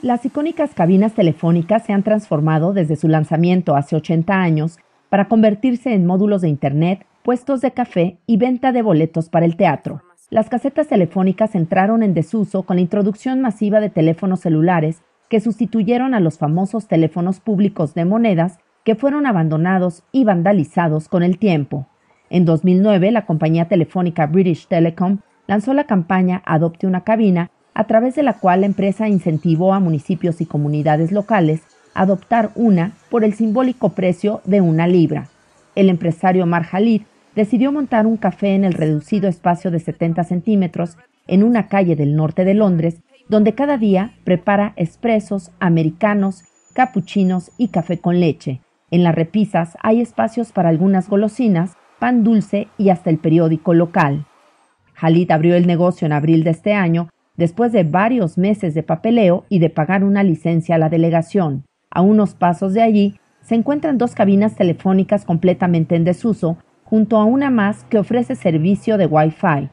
Las icónicas cabinas telefónicas se han transformado desde su lanzamiento hace 80 años para convertirse en módulos de Internet, puestos de café y venta de boletos para el teatro. Las casetas telefónicas entraron en desuso con la introducción masiva de teléfonos celulares que sustituyeron a los famosos teléfonos públicos de monedas que fueron abandonados y vandalizados con el tiempo. En 2009, la compañía telefónica British Telecom lanzó la campaña Adopte una cabina a través de la cual la empresa incentivó a municipios y comunidades locales a adoptar una por el simbólico precio de una libra. El empresario Mar Jalid decidió montar un café en el reducido espacio de 70 centímetros en una calle del norte de Londres, donde cada día prepara expresos, americanos, capuchinos y café con leche. En las repisas hay espacios para algunas golosinas, pan dulce y hasta el periódico local. Jalid abrió el negocio en abril de este año después de varios meses de papeleo y de pagar una licencia a la delegación. A unos pasos de allí se encuentran dos cabinas telefónicas completamente en desuso, junto a una más que ofrece servicio de Wi-Fi.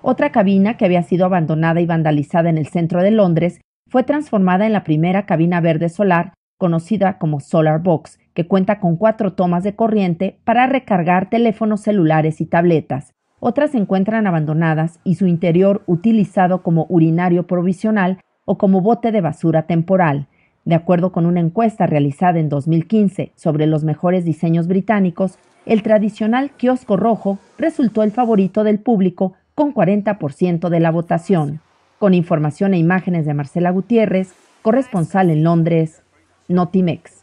Otra cabina que había sido abandonada y vandalizada en el centro de Londres fue transformada en la primera cabina verde solar, conocida como Solar Box, que cuenta con cuatro tomas de corriente para recargar teléfonos celulares y tabletas otras se encuentran abandonadas y su interior utilizado como urinario provisional o como bote de basura temporal, de acuerdo con una encuesta realizada en 2015 sobre los mejores diseños británicos, el tradicional kiosco rojo resultó el favorito del público con 40% de la votación. Con información e imágenes de Marcela Gutiérrez, corresponsal en Londres, Notimex.